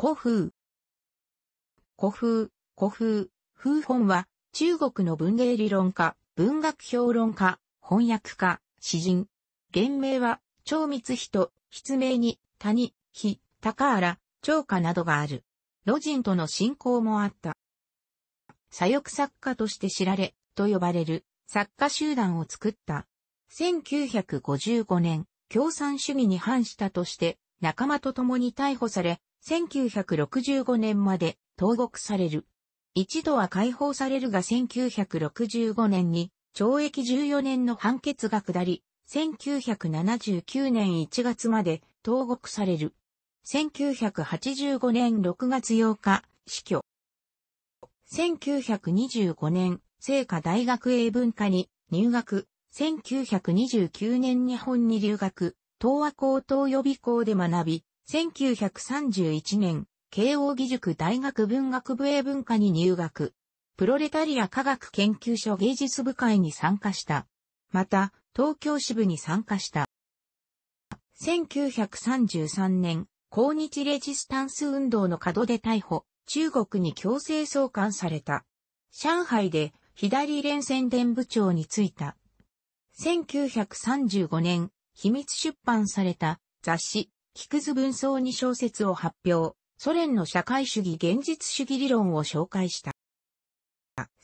古風。古風、古風、風本は、中国の文芸理論家、文学評論家、翻訳家、詩人。原名は、長光人、筆名に、谷、日、高原、長家などがある。魯人との信仰もあった。左翼作家として知られ、と呼ばれる、作家集団を作った。1955年、共産主義に反したとして、仲間と共に逮捕され、1965年まで投獄される。一度は解放されるが1965年に懲役14年の判決が下り、1979年1月まで投獄される。1985年6月8日、死去。1925年、聖火大学英文科に入学。1929年日本に留学。東和高等予備校で学び、1931年、慶応義塾大学文学部英文科に入学。プロレタリア科学研究所芸術部会に参加した。また、東京支部に参加した。1933年、抗日レジスタンス運動の門で逮捕、中国に強制送還された。上海で左連戦伝部長に就いた。1935年、秘密出版された雑誌、木くず文装に小説を発表、ソ連の社会主義現実主義理論を紹介した。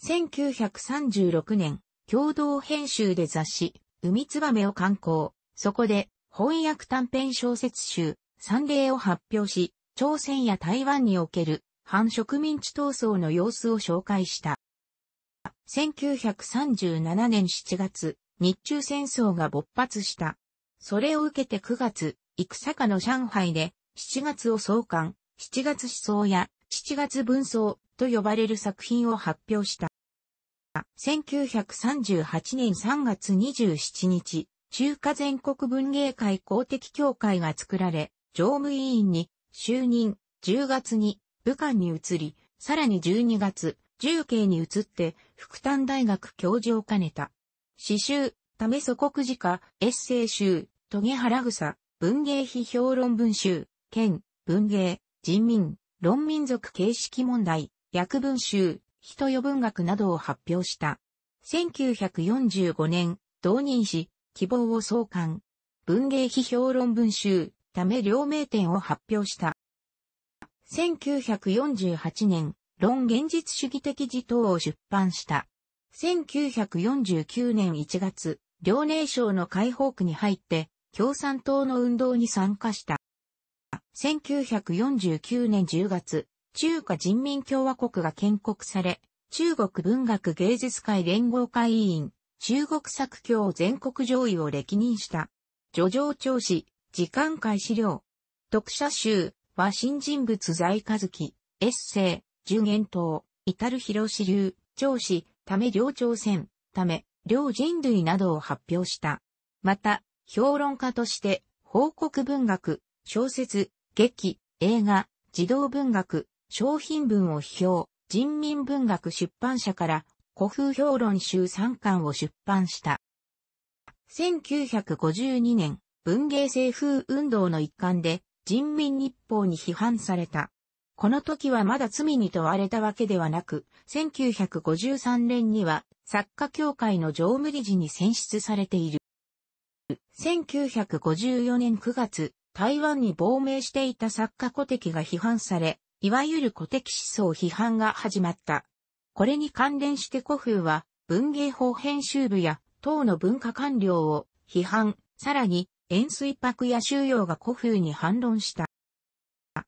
1936年、共同編集で雑誌、海燕を刊行、そこで翻訳短編小説集、三例を発表し、朝鮮や台湾における反植民地闘争の様子を紹介した。1937年7月、日中戦争が勃発した。それを受けて9月、戦坂の上海で、7月を創刊、7月思想や、7月文装と呼ばれる作品を発表した。1938年3月27日、中華全国文芸会公的協会が作られ、常務委員に就任、10月に武漢に移り、さらに12月、重慶に移って、福丹大学教授を兼ねた。詩集、ため祖国自家、エッセイ集、トゲハラグサ、文芸批評論文集、県、文芸、人民、論民族形式問題、訳文集、人与文学などを発表した。1945年、同人誌、希望を創刊。文芸批評論文集、ため両名店を発表した。1948年、論現実主義的自等を出版した。1949年1月、両寧省の解放区に入って、共産党の運動に参加した。1949年10月、中華人民共和国が建国され、中国文学芸術会連合会委員、中国作協全国上位を歴任した。叙情調子、時間会資料。読者集、和新人物在和樹、エッセイ、十元刀、至る広志流、調子、ため両朝鮮、ため、両人類などを発表した。また、評論家として、報告文学、小説、劇、映画、児童文学、商品文を批評、人民文学出版社から古風評論集3巻を出版した。1952年、文芸政風運動の一環で人民日報に批判された。この時はまだ罪に問われたわけではなく、1953年には作家協会の常務理事に選出されている。1954年9月、台湾に亡命していた作家古敵が批判され、いわゆる古敵思想批判が始まった。これに関連して古風は、文芸法編集部や、党の文化官僚を批判、さらに、円水泊や収容が古風に反論した。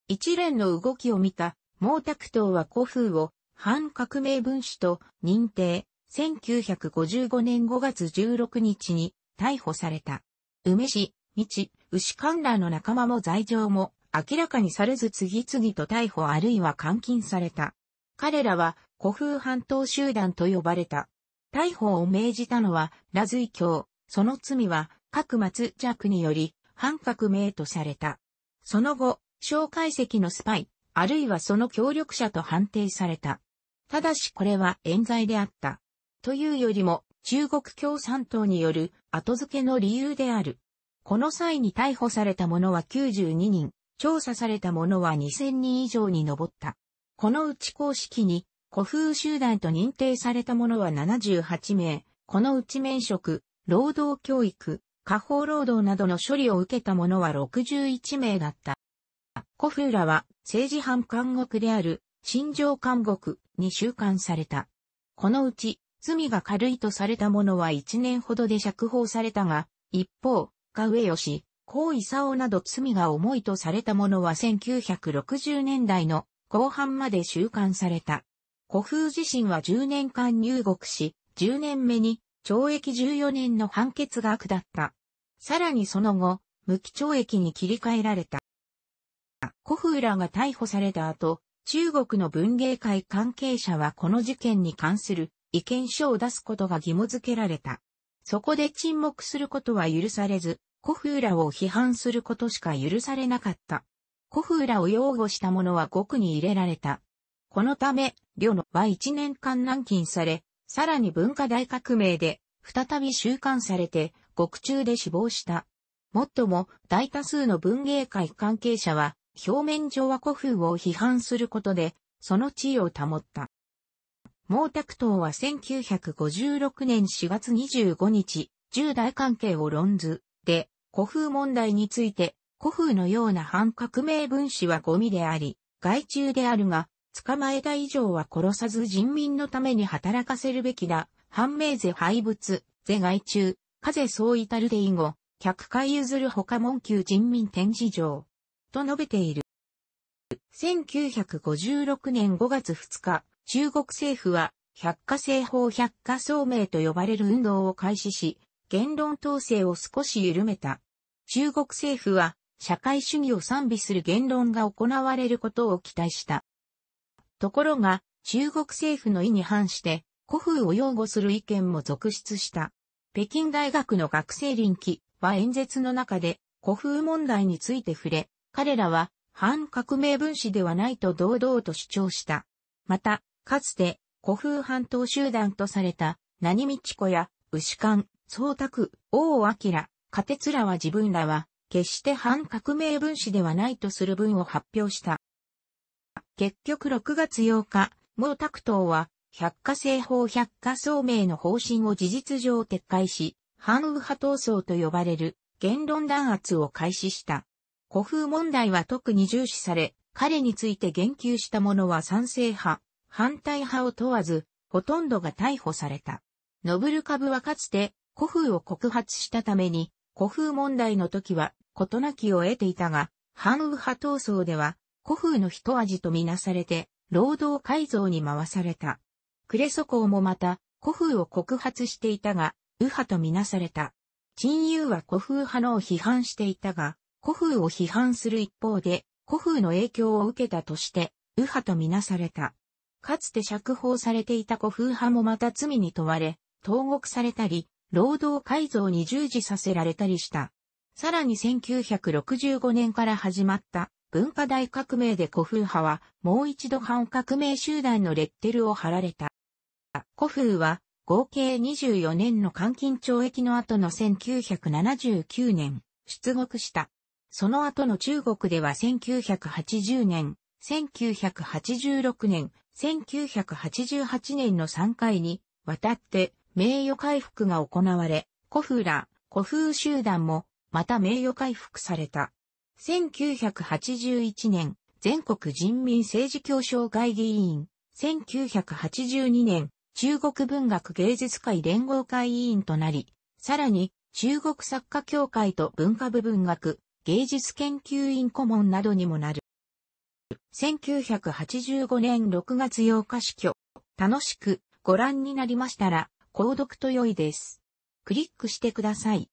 一連の動きを見た、毛沢東は古風を、反革命文子と認定、1955年5月16日に、逮捕された。梅市、道、牛観覧の仲間も罪状も明らかにされず次々と逮捕あるいは監禁された。彼らは古風半島集団と呼ばれた。逮捕を命じたのは、ラズイ教。その罪は、各松弱により、反革命とされた。その後、蒋介石のスパイ、あるいはその協力者と判定された。ただしこれは冤罪であった。というよりも、中国共産党による後付けの理由である。この際に逮捕された者は92人、調査された者は2000人以上に上った。このうち公式に古風集団と認定された者は78名、このうち免職、労働教育、過法労働などの処理を受けた者は61名だった。古風らは政治犯監獄である新庄監獄に収監された。このうち罪が軽いとされた者は1年ほどで釈放されたが、一方、河上吉、高伊沢など罪が重いとされた者は1960年代の後半まで収監された。古風自身は10年間入国し、10年目に懲役14年の判決が下った。さらにその後、無期懲役に切り替えられた。古風らが逮捕された後、中国の文芸界関係者はこの事件に関する意見書を出すことが義務付けられた。そこで沈黙することは許されず、古風らを批判することしか許されなかった。古風らを擁護した者は獄に入れられた。このため、両のは一年間軟禁され、さらに文化大革命で、再び収監されて、獄中で死亡した。もっとも、大多数の文芸界関係者は、表面上は古風を批判することで、その地位を保った。毛沢東は1956年4月25日、重大関係を論ず、で、古風問題について、古風のような反革命分子はゴミであり、害虫であるが、捕まえた以上は殺さず人民のために働かせるべきだ。反明是廃物、是害虫、風そう至るで以後、客会譲る他門級人民展示場。と述べている。1956年5月2日、中国政府は、百科製法百科聡明と呼ばれる運動を開始し、言論統制を少し緩めた。中国政府は、社会主義を賛美する言論が行われることを期待した。ところが、中国政府の意に反して、古風を擁護する意見も続出した。北京大学の学生臨記は演説の中で、古風問題について触れ、彼らは、反革命分子ではないと堂々と主張した。また、かつて古風半島集団とされた何道子や牛館、宗卓、王明、家鉄らは自分らは決して反革命分子ではないとする文を発表した。結局6月8日、毛沢東は百科製法百科総命の方針を事実上撤回し、反右派闘争と呼ばれる言論弾圧を開始した。古風問題は特に重視され、彼について言及した者は賛成派、反対派を問わず、ほとんどが逮捕された。ノブル株はかつて、古風を告発したために、古風問題の時は、事なきを得ていたが、反右派闘争では、古風の一味とみなされて、労働改造に回された。クレソ公もまた、古風を告発していたが、右派とみなされた。陳友は古風派のを批判していたが、古風を批判する一方で、古風の影響を受けたとして、右派とみなされた。かつて釈放されていた古風派もまた罪に問われ、投獄されたり、労働改造に従事させられたりした。さらに1965年から始まった文化大革命で古風派はもう一度反革命集団のレッテルを貼られた。古風は合計24年の監禁懲役の後の1979年出国した。その後の中国では1980年、1986年、1988年の3回に、わたって名誉回復が行われ、古風ら、古風集団も、また名誉回復された。1981年、全国人民政治協商会議委員、1982年、中国文学芸術会連合会委員となり、さらに、中国作家協会と文化部文学、芸術研究院顧問などにもなる。1985年6月8日死去。楽しくご覧になりましたら、購読と良いです。クリックしてください。